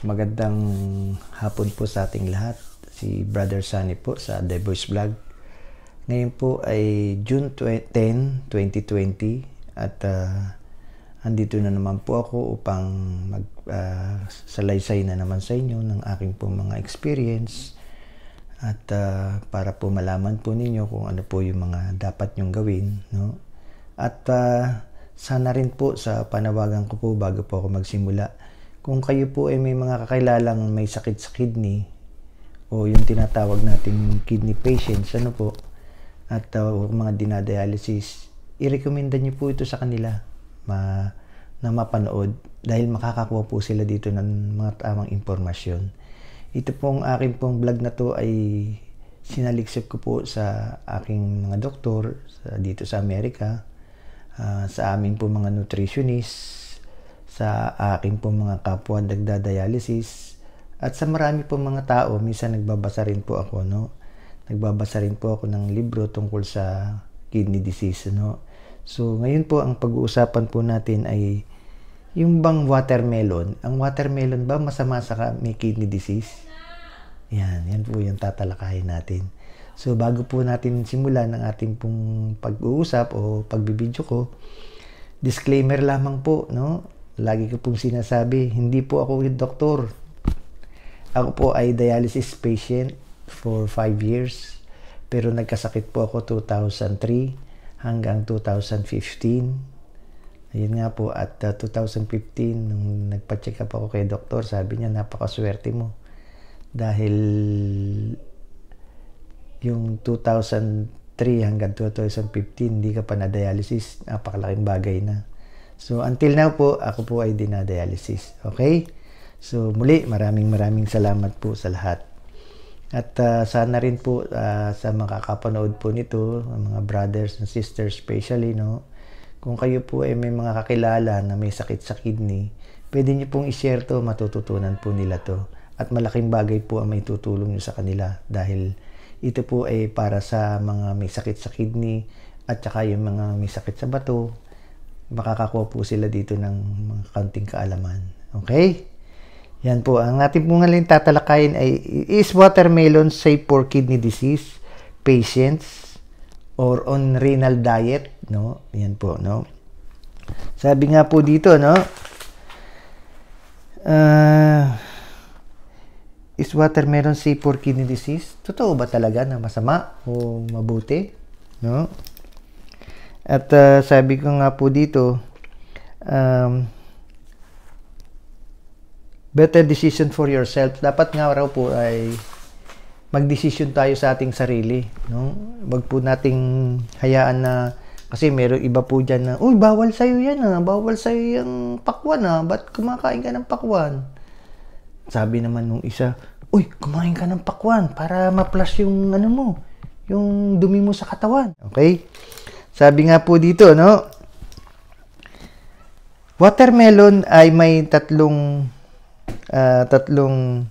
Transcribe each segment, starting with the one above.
Magandang hapon po sa ating lahat. Si Brother Sunny po sa The Voice Vlog. Ngayon po ay June 10, 2020 at uh, andito na naman po ako upang mag uh, salaysay na naman sa inyo ng aking po mga experience at uh, para po malaman po ninyo kung ano po yung mga dapat nyong gawin no at uh, sana rin po sa panawagan ko po bago po ako magsimula kung kayo po ay may mga kakilalang may sakit sa kidney o yung tinatawag nating kidney patients, ano po, at uh, mga dinadialysis, i recommend niyo po ito sa kanila ma, na mapanood dahil makakakuha po sila dito ng mga tamang impormasyon. Ito pong akin pong vlog na to ay sinaliksik ko po sa aking mga doktor sa, dito sa Amerika, uh, sa amin po mga nutritionists, sa aking pong mga kapwa nagdadialysis at sa marami pong mga tao, minsan nagbabasa rin po ako, no? Nagbabasa rin po ako ng libro tungkol sa kidney disease, no? So, ngayon po, ang pag-uusapan po natin ay yung bang watermelon. Ang watermelon ba masama sa may kidney disease? Yan, yan po yung tatalakayin natin. So, bago po natin simulan ang ating pong pag-uusap o pagbibidyo ko, disclaimer lamang po, no? Lagi ko pong sinasabi, hindi po ako doktor. Ako po ay dialysis patient for 5 years. Pero nagkasakit po ako 2003 hanggang 2015. Ayun nga po, at uh, 2015, nung nagpa-check up ako kay doktor, sabi niya, napakaswerte mo. Dahil yung 2003 hanggang 2015, hindi ka pa na dialysis, napakalaking bagay na So, until now po, ako po ay dinadialysis. Okay? So, muli, maraming maraming salamat po sa lahat. At uh, sana rin po uh, sa makakapanood po nito, mga brothers and sisters especially, no? Kung kayo po ay may mga kakilala na may sakit sa kidney, pwede niyo pong i-share to, matututunan po nila to. At malaking bagay po ang may tutulong niyo sa kanila dahil ito po ay para sa mga may sakit sa kidney at saka yung mga may sakit sa bato, makakakuha po sila dito ng mga kaunting kaalaman. Okay? Yan po. Ang ating pong ngayon tatalakayin ay, is watermelon safe for kidney disease patients or on renal diet? No? Yan po, no? Sabi nga po dito, no? Uh, is watermelon safe for kidney disease? Totoo ba talaga na masama o mabuti? No? At uh, sabi ko nga po dito, um, better decision for yourself. Dapat nga raw po ay mag-decision tayo sa ating sarili. No? Huwag po nating hayaan na kasi meron iba po dyan na, uy, bawal sa'yo yan ah, bawal sa'yo yung pakwan ah, ba't kumakain ka ng pakwan? Sabi naman nung isa, uy, kumain ka ng pakwan para ma-plus yung ano mo, yung dumi mo sa katawan. Okay? Sabi nga po dito, no? Watermelon ay may tatlong uh, tatlong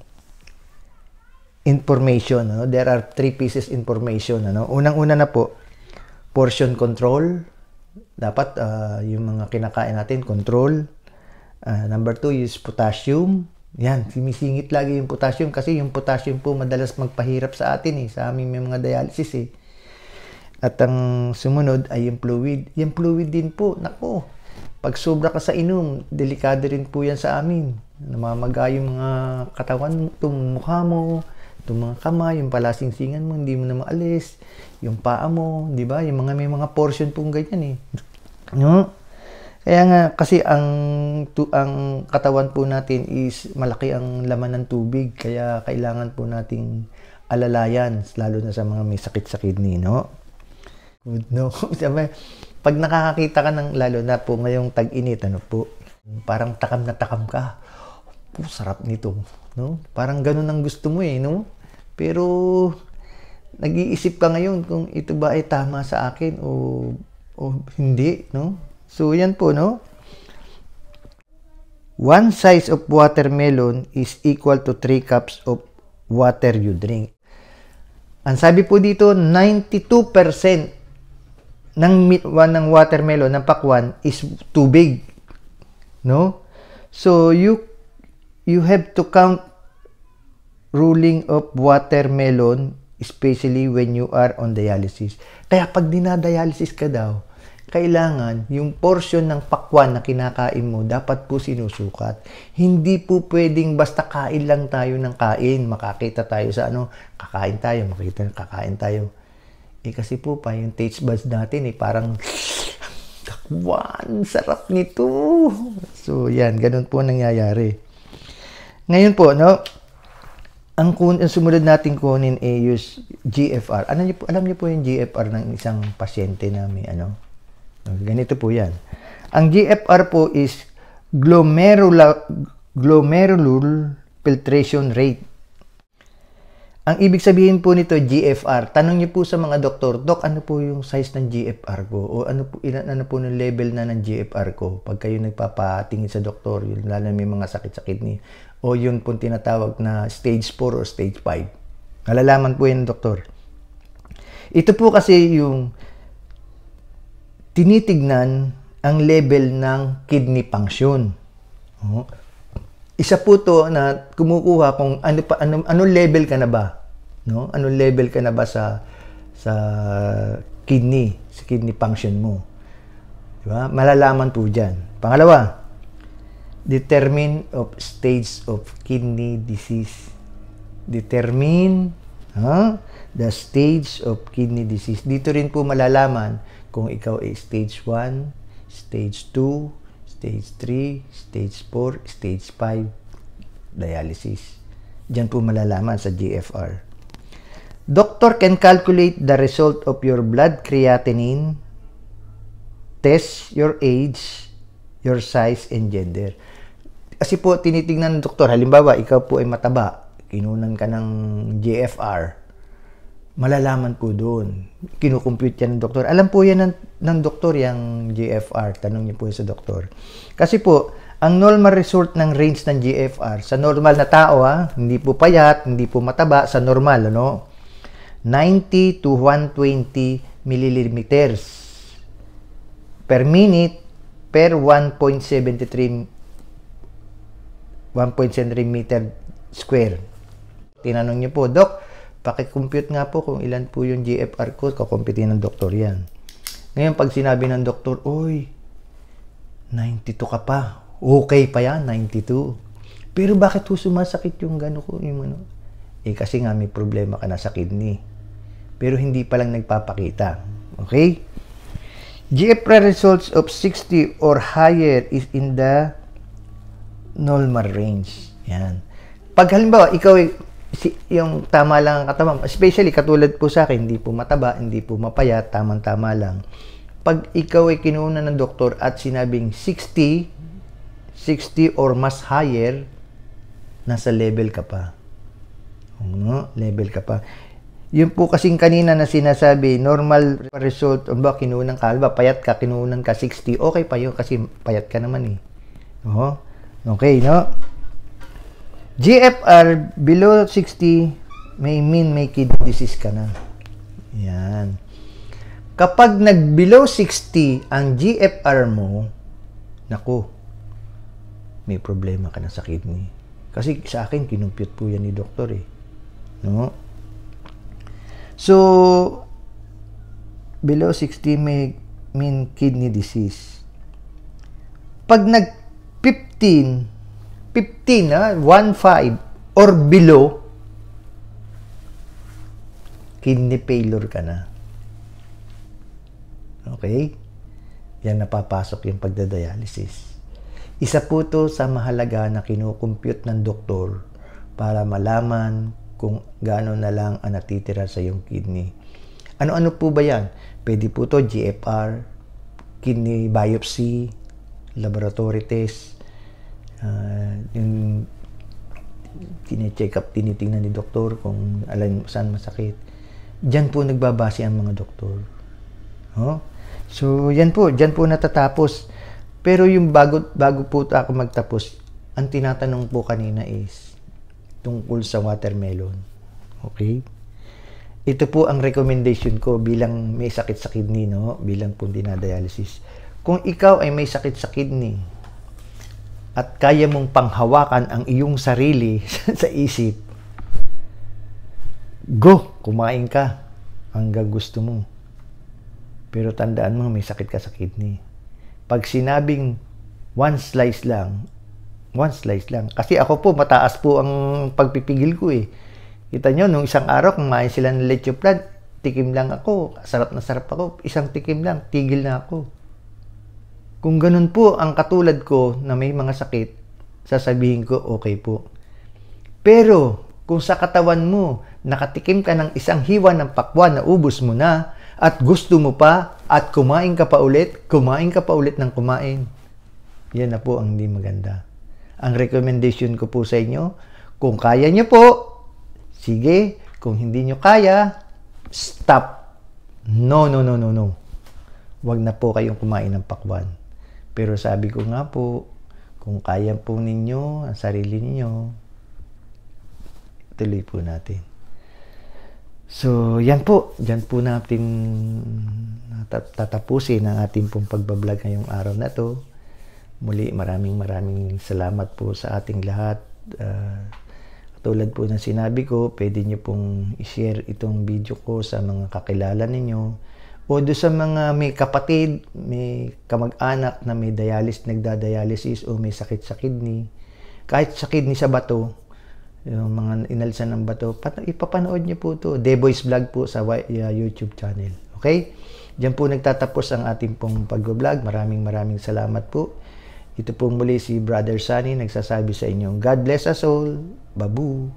information, no? There are three pieces information, no? Unang-una na po, portion control. Dapat uh, yung mga kinakain natin, control. Uh, number two is potassium. Yan, sinisingit lagi yung potassium kasi yung potassium po madalas magpahirap sa atin eh, sa aming mga dialysis eh. At ang sumunod ay yung fluid. Yung fluid din po, nako, pag sobra ka sa inom, delikado rin po yan sa amin. Namamaga yung mga katawan, itong mukha mo, itong mga kamay, yung palasingsingan mo, hindi mo na maalis, yung paa mo, di ba? Yung mga may mga portion pong ganyan eh. No? Kaya nga, kasi ang, tu, ang katawan po natin is malaki ang laman ng tubig, kaya kailangan po nating alalayan, lalo na sa mga may sakit sa kidney, no? Good, no? Sabi, pag nakakakita ka ng lalo na po ngayong tag-init, ano po, parang takam na takam ka. Po, sarap nito, no? Parang ganun ang gusto mo eh, no? Pero nag-iisip ka ngayon kung ito ba ay tama sa akin o, o hindi, no? So, yan po, no? One size of watermelon is equal to 3 cups of water you drink. Ang sabi po dito, 92% ng ng watermelon ng pakwan is too big. No? So you you have to count ruling of watermelon especially when you are on dialysis. Kaya pag dinadialysis ka daw, kailangan yung portion ng pakwan na kinakain mo dapat po sinusukat. Hindi po pwedeng basta kain lang tayo ng kain, makakita tayo sa ano, kakain tayo, makita kakain tayo. Eh kasi po pa yung taste buds natin eh parang takwan, sarap nito. So yan, ganun po nangyayari. Ngayon po, no, ang, kun, ang sumunod natin kunin ay eh, use GFR. Ano niyo po, alam niyo po yung GFR ng isang pasyente na may ano? Ganito po yan. Ang GFR po is glomerular glomerular filtration rate. Ang ibig sabihin po nito, GFR. Tanong niyo po sa mga doktor, "Doc, ano po yung size ng GFR ko? O ano po, ilan, ano po ng level na ng GFR ko? Pag kayo nagpapatingin sa doktor, yun lalo may mga sakit sa kidney o yun po tinatawag na stage 4 or stage 5. Nalalaman po yun, doktor. Ito po kasi yung tinitignan ang level ng kidney function. Oh. Isa po to na kumukuha kung ano, pa, ano, ano level ka na ba no? Anong level ka na ba sa sa kidney, sa kidney function mo? Di ba? Malalaman po diyan. Pangalawa, determine of stages of kidney disease. Determine ha? the stage of kidney disease. Dito rin po malalaman kung ikaw ay stage 1, stage 2, stage 3, stage 4, stage 5 dialysis. Diyan po malalaman sa GFR. Doctor can calculate the result of your blood creatinine, test your age, your size, and gender. Kasi po, tinitingnan ng doktor, halimbawa, ikaw po ay mataba, kinunan ka ng GFR, malalaman po doon. Kinukompute yan ng doktor. Alam po yan ng, ng doktor, yung GFR. Tanong niyo po sa doktor. Kasi po, ang normal result ng range ng GFR, sa normal na tao, ha, hindi po payat, hindi po mataba, sa normal, ano, 90 to 120 milliliters per minute per 1.73 1.73 meter square. Tinanong niyo po, Doc, paki-compute nga po kung ilan po yung GFR ko, kukumpitin ng doktor yan. Ngayon, pag sinabi ng doktor, Uy, 92 ka pa. Okay pa yan, 92. Pero bakit po sumasakit yung gano'n ko, yung ano, eh kasi nga may problema ka na sa kidney. Pero hindi pa lang nagpapakita. Okay? GFR results of 60 or higher is in the normal range. Yan. Pag halimbawa, ikaw si, yung tama lang ang katawan, especially katulad po sa akin, hindi po mataba, hindi po mapayat, tamang-tama lang. Pag ikaw ay kinuha ng doktor at sinabing 60, 60 or mas higher, nasa level ka pa. Ano, level ka pa. Yun po kasing kanina na sinasabi, normal result, ano ba, kinunan ka, alba, payat ka, kinunan ka 60, okay pa yun kasi payat ka naman eh. Oo. Okay, no? GFR below 60, may mean may kidney disease ka na. Yan. Kapag nag-below 60 ang GFR mo, nako, may problema ka na sa kidney. Kasi sa akin, kinumpute po yan ni doktor eh. No? So, below 60 may mean kidney disease. Pag nag-15, 15, ah, 15 or below, kidney failure ka na. Okay? Yan napapasok yung pagdadialysis. Isa po to sa mahalaga na kinukumpute ng doktor para malaman kung gaano na lang ang natitira sa iyong kidney. Ano-ano po ba yan? Pwede po to GFR, kidney biopsy, laboratory test, uh, yung tine-check up, tinitingnan ni doktor kung alam saan masakit. Diyan po nagbabase ang mga doktor. Oh? So, yan po. Diyan po natatapos. Pero yung bago, bago po ako magtapos, ang tinatanong po kanina is, tungkol sa watermelon. Okay? Ito po ang recommendation ko bilang may sakit sa kidney, no? Bilang kung dinadialysis. Kung ikaw ay may sakit sa kidney at kaya mong panghawakan ang iyong sarili sa isip, go! Kumain ka hanggang gusto mo. Pero tandaan mo, may sakit ka sa kidney. Pag sinabing one slice lang One slice lang. Kasi ako po, mataas po ang pagpipigil ko eh. Kita nyo, nung isang araw, kumain sila ng leche flan, tikim lang ako. Sarap na sarap ako. Isang tikim lang, tigil na ako. Kung ganun po ang katulad ko na may mga sakit, sasabihin ko, okay po. Pero, kung sa katawan mo, nakatikim ka ng isang hiwa ng pakwan na ubos mo na, at gusto mo pa, at kumain ka pa ulit, kumain ka pa ulit ng kumain, yan na po ang hindi maganda. Ang recommendation ko po sa inyo, kung kaya nyo po, sige. Kung hindi nyo kaya, stop. No, no, no, no, no. Huwag na po kayong kumain ng pakwan. Pero sabi ko nga po, kung kaya po ninyo, ang sarili ninyo, tuloy po natin. So, yan po. Yan po natin tatapusin ang ating pong pagbablog ngayong araw na to. Muli, maraming maraming salamat po sa ating lahat. Uh, tulad po ng sinabi ko, pwede nyo pong i-share itong video ko sa mga kakilala ninyo o do sa mga may kapatid, may kamag-anak na may dialysis, nagdadialysis o may sakit sa kidney. Kahit sa kidney sa bato, yung mga inalisan ng bato, ipapanood nyo po to Deboy's Vlog po sa ah, YouTube channel. Okay? Diyan po nagtatapos ang ating pong pag-vlog. Maraming maraming salamat po. Ito po muli si Brother Sunny nagsasabi sa inyong God bless us all. Babu!